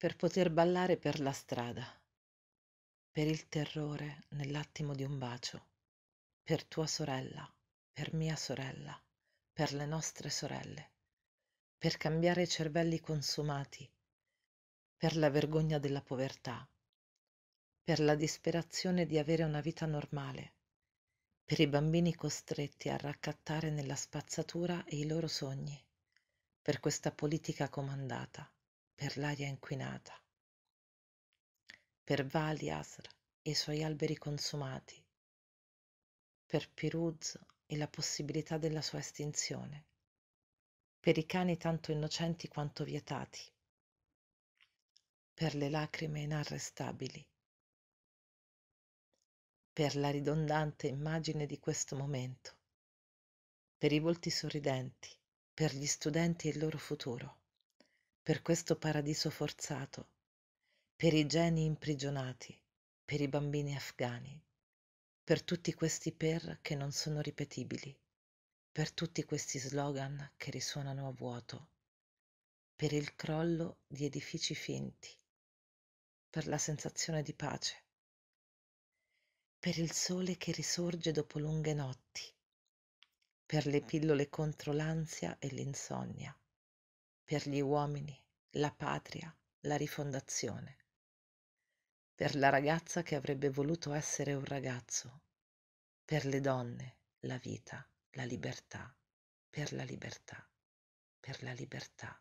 per poter ballare per la strada, per il terrore nell'attimo di un bacio, per tua sorella, per mia sorella, per le nostre sorelle, per cambiare cervelli consumati, per la vergogna della povertà, per la disperazione di avere una vita normale, per i bambini costretti a raccattare nella spazzatura i loro sogni, per questa politica comandata per l'aria inquinata, per Vali e i suoi alberi consumati, per Piruz e la possibilità della sua estinzione, per i cani tanto innocenti quanto vietati, per le lacrime inarrestabili, per la ridondante immagine di questo momento, per i volti sorridenti, per gli studenti e il loro futuro per questo paradiso forzato, per i geni imprigionati, per i bambini afghani, per tutti questi per che non sono ripetibili, per tutti questi slogan che risuonano a vuoto, per il crollo di edifici finti, per la sensazione di pace, per il sole che risorge dopo lunghe notti, per le pillole contro l'ansia e l'insonnia per gli uomini, la patria, la rifondazione. Per la ragazza che avrebbe voluto essere un ragazzo, per le donne, la vita, la libertà, per la libertà, per la libertà.